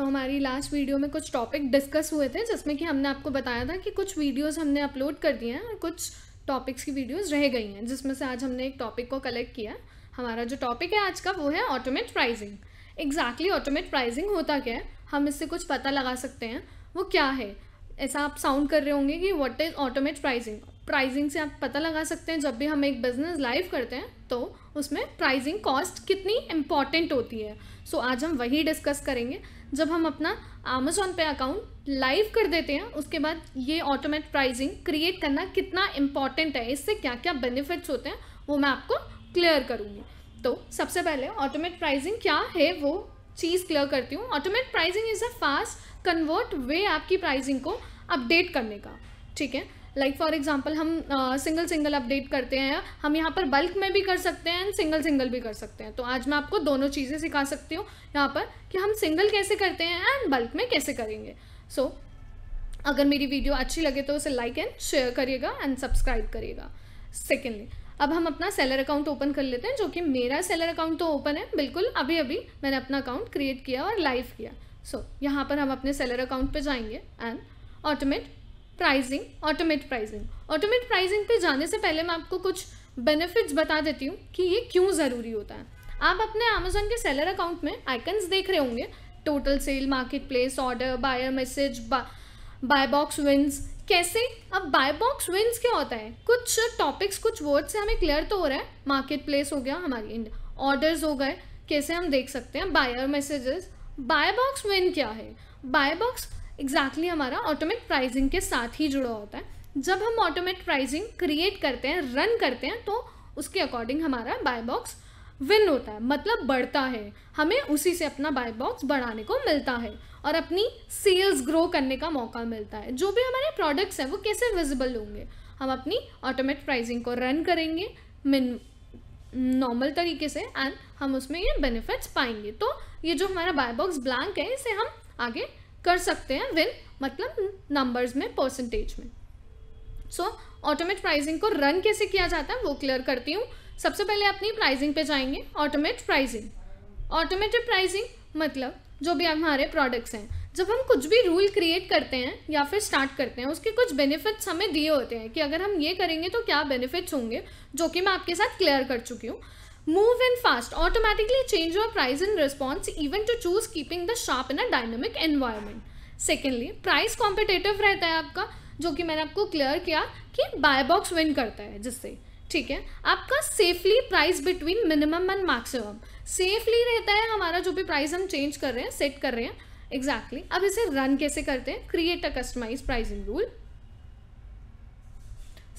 तो हमारी last video में कुछ टॉपिक डिस्कस हुए थे जिसमें कि हमने आपको बताया था कि कुछ वीडियोस हमने अपलोड कर दिए हैं और कुछ टॉपिक्स की वीडियोस रह गई हैं जिसमें से आज हमने एक टॉपिक को कलेक्ट किया हमारा जो टॉपिक है आज का वो है automate pricing exactly automate pricing होता क्या है हम इससे कुछ पता लगा सकते हैं वो क्या है ऐसा आप साउंड कर रहे होंगे कि what is automate pricing pricing से आप पता लगा सकते हैं जब भी हम एक बिज़नेस लाइव करते हैं तो उसमें प्राइसिंग कॉस्ट कितनी इम्पॉर्टेंट होती है सो so, आज हम वही डिस्कस करेंगे जब हम अपना अमेजोन पे अकाउंट लाइव कर देते हैं उसके बाद ये ऑटोमेट प्राइजिंग क्रिएट करना कितना इम्पॉर्टेंट है इससे क्या क्या बेनिफिट्स होते हैं वो मैं आपको क्लियर करूँगी तो सबसे पहले ऑटोमेट प्राइजिंग क्या है वो चीज़ क्लियर करती हूँ automate pricing is a fast convert way आपकी प्राइजिंग को अपडेट करने का ठीक है लाइक फॉर एग्जाम्पल हम सिंगल सिंगल अपडेट करते हैं हम यहाँ पर बल्क में भी कर सकते हैं एंड सिंगल सिंगल भी कर सकते हैं तो आज मैं आपको दोनों चीज़ें सिखा सकती हूँ यहाँ पर कि हम सिंगल कैसे करते हैं एंड बल्क में कैसे करेंगे सो so, अगर मेरी वीडियो अच्छी लगे तो उसे लाइक एंड शेयर करिएगा एंड सब्सक्राइब करिएगा सेकेंडली अब हम अपना सेलर अकाउंट ओपन कर लेते हैं जो कि मेरा सेलर अकाउंट तो ओपन है बिल्कुल अभी अभी मैंने अपना अकाउंट क्रिएट किया और लाइव किया सो so, यहाँ पर हम अपने सेलर अकाउंट पे जाएंगे and automate pricing automate pricing automate pricing पे जाने से पहले मैं आपको कुछ बेनिफिट्स बता देती हूँ कि ये क्यों ज़रूरी होता है आप अपने अमेजोन के सेलर अकाउंट में आइकन्स देख रहे होंगे total sale marketplace order buyer message buy box wins कैसे अब बाय बॉक्स विन्स क्या होता है कुछ टॉपिक्स कुछ वर्ड से हमें क्लियर तो हो रहा है मार्केट प्लेस हो गया हमारी इंडिया ऑर्डर्स हो गए कैसे हम देख सकते हैं buyer messages buy box win क्या है बाय बॉक्स एग्जैक्टली exactly हमारा ऑटोमेट प्राइजिंग के साथ ही जुड़ा होता है जब हम ऑटोमेट प्राइजिंग क्रिएट करते हैं रन करते हैं तो उसके अकॉर्डिंग हमारा बाय बॉक्स विन होता है मतलब बढ़ता है हमें उसी से अपना बाय बॉक्स बढ़ाने को मिलता है और अपनी सेल्स ग्रो करने का मौका मिलता है जो भी हमारे प्रोडक्ट्स हैं वो कैसे विजिबल होंगे हम अपनी ऑटोमेट प्राइजिंग को रन करेंगे मिन नॉर्मल तरीके से एंड हम उसमें ये बेनिफिट्स पाएंगे तो ये जो हमारा बाय बॉक्स ब्लैंक है इसे हम आगे कर सकते हैं विन मतलब नंबर्स में परसेंटेज में सो ऑटोमेट प्राइजिंग को रन कैसे किया जाता है वो क्लियर करती हूँ सबसे पहले अपनी प्राइजिंग पे जाएंगे ऑटोमेट प्राइजिंग ऑटोमेटेड प्राइजिंग मतलब जो भी हमारे प्रोडक्ट्स हैं जब हम कुछ भी रूल क्रिएट करते हैं या फिर स्टार्ट करते हैं उसके कुछ बेनिफिट्स हमें दिए होते हैं कि अगर हम ये करेंगे तो क्या बेनिफिट्स होंगे जो कि मैं आपके साथ क्लियर कर चुकी हूँ Move in fast, automatically change your price in response even to choose keeping the sharp in a dynamic environment. Secondly price competitive रहता है आपका जो कि मैंने आपको क्लियर किया कि बाय बॉक्स विन करता है जिससे ठीक है आपका safely price between minimum and maximum safely रहता है हमारा जो भी प्राइस हम चेंज कर रहे हैं सेट कर रहे हैं एग्जैक्टली exactly. अब इसे रन कैसे करते हैं create a customize pricing rule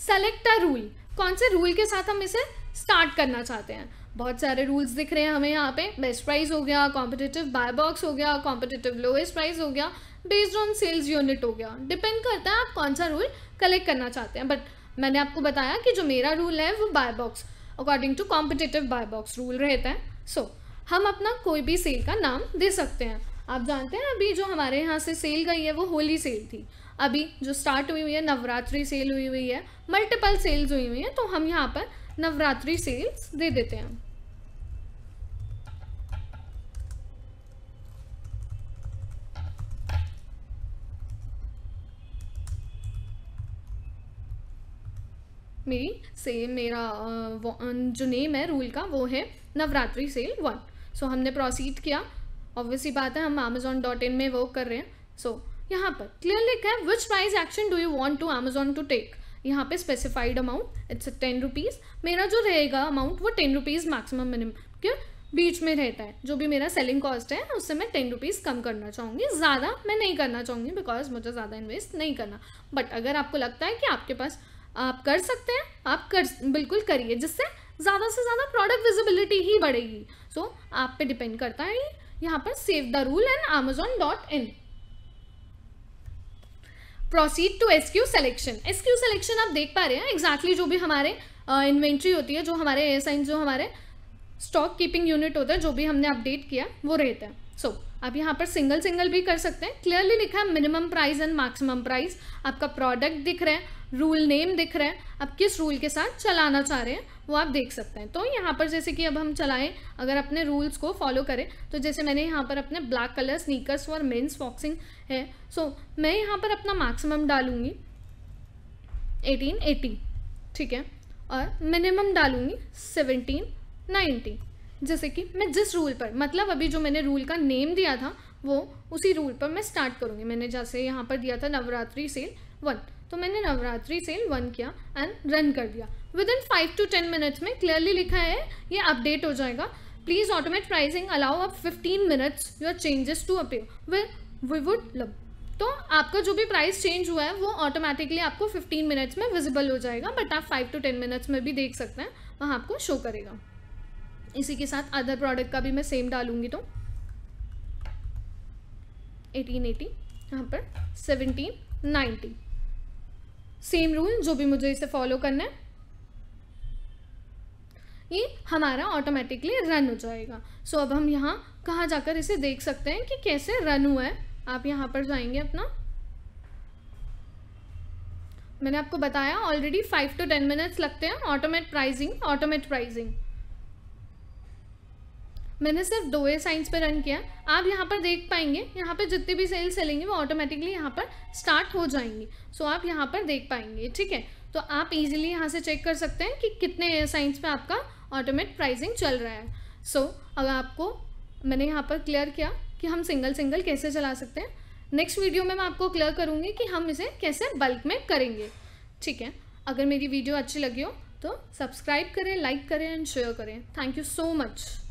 select a rule कौन से रूल के साथ हम इसे स्टार्ट करना चाहते हैं बहुत सारे रूल्स दिख रहे हैं हमें यहाँ पे बेस्ट प्राइस हो गया कॉम्पिटिटिव बाय बॉक्स हो गया कॉम्पिटिटिव लोएस्ट प्राइस हो गया बेस्ड ऑन सेल्स यूनिट हो गया डिपेंड करता है आप कौन सा रूल कलेक्ट करना चाहते हैं बट मैंने आपको बताया कि जो मेरा रूल है वो buy box according to competitive buy box rule रहता है सो so, हम अपना कोई भी सेल का नाम दे सकते हैं आप जानते हैं अभी जो हमारे यहाँ से सेल गई है वो होली सेल थी अभी जो स्टार्ट हुई हुई है नवरात्रि सेल हुई हुई है मल्टीपल सेल्स हुई हुई हैं तो हम यहाँ पर नवरात्रि सेल्स दे देते हैं मेरी से मेरा जो नेम है रूल का वो है Navratri sale one so so, हमने प्रोसीड किया ऑब्वियसली बात है हम अमेजोन डॉट इन में वर्क कर रहे हैं सो so, यहाँ पर क्लियर लिखा है which price action do you want to Amazon to take यहाँ पे specified amount it's ten rupees मेरा जो रहेगा अमाउंट वो टेन रुपीज़ मैक्सिमम मिनिमम क्यों बीच में रहता है जो भी मेरा सेलिंग कॉस्ट है उससे मैं टेन रुपीज़ कम करना चाहूँगी ज़्यादा मैं नहीं करना चाहूँगी बिकॉज मुझे ज़्यादा इन्वेस्ट नहीं करना बट अगर आपको लगता है कि आपके पास आप कर सकते हैं आप कर बिल्कुल करिए जिससे ज़्यादा से ज़्यादा प्रोडक्ट विजिबिलिटी ही बढ़ेगी सो so, आप पे डिपेंड करता है यहाँ पर save the rule and Amazon dot in proceed to S Q selection S Q selection आप देख पा रहे हैं एग्जैक्टली exactly जो भी हमारे इन्वेंट्री uh, होती है जो हमारे एस जो हमारे स्टॉक कीपिंग यूनिट होता है जो भी हमने अपडेट किया वो रहता है सो so, आप यहाँ पर सिंगल सिंगल भी कर सकते हैं क्लियरली लिखा है minimum price and maximum price आपका प्रोडक्ट दिख रहा है रूल नेम दिख रहा है अब किस रूल के साथ चलाना चाह रहे हैं वो आप देख सकते हैं तो यहाँ पर जैसे कि अब हम चलाएं अगर अपने रूल्स को फॉलो करें तो जैसे मैंने यहाँ पर अपने ब्लैक कलर स्नीकर्स और मेन्स बॉक्सिंग है सो मैं यहाँ पर अपना मैक्सिमम डालूँगी एटीन एटी ठीक है और मिनिमम डालूंगी सेवनटीन नाइन्टी जैसे कि मैं जिस रूल पर मतलब अभी जो मैंने रूल का नेम दिया था वो उसी रूल पर मैं स्टार्ट करूँगी मैंने जैसे यहाँ पर दिया था नवरात्रि सेल वन तो मैंने नवरात्रि सेल वन किया एंड रन कर दिया within five to ten minutes में क्लियरली लिखा है ये अपडेट हो जाएगा please automate pricing allow up fifteen minutes your changes to appear way we would love तो आपका जो भी प्राइस चेंज हुआ है वो ऑटोमेटिकली आपको 15 मिनट्स में विजिबल हो जाएगा बट आप 5 टू 10 मिनट्स में भी देख सकते हैं वहाँ आपको शो करेगा इसी के साथ अदर प्रोडक्ट का भी मैं सेम डालूंगी तो 1880 एटी यहाँ पर 1790 सेम रूल जो भी मुझे इसे फॉलो करना है ये हमारा ऑटोमेटिकली रन हो जाएगा सो so, अब हम यहाँ कहाँ जाकर इसे देख सकते हैं कि कैसे रन हुआ है आप यहाँ पर जाएंगे अपना मैंने आपको बताया already five to ten minutes लगते हैं ऑटोमेट प्राइजिंग ऑटोमेट प्राइजिंग मैंने सिर्फ दो ए साइंस पर रन किया आप यहाँ पर देख पाएंगे यहाँ पर जितनी भी सेल्स चलेंगी वो ऑटोमेटिकली यहाँ पर स्टार्ट हो जाएंगी सो आप यहाँ पर देख पाएंगे ठीक है तो आप इजीली यहाँ से चेक कर सकते हैं कि कितने ए साइंस पर आपका ऑटोमेट प्राइजिंग चल रहा है सो so, अगर आपको मैंने यहाँ पर क्लियर किया कि हम सिंगल सिंगल कैसे चला सकते हैं नेक्स्ट वीडियो में मैं आपको क्लियर करूँगी कि हम इसे कैसे बल्क में करेंगे ठीक है अगर मेरी वीडियो अच्छी लगी हो तो सब्सक्राइब करें लाइक करें एंड शेयर करें थैंक यू सो मच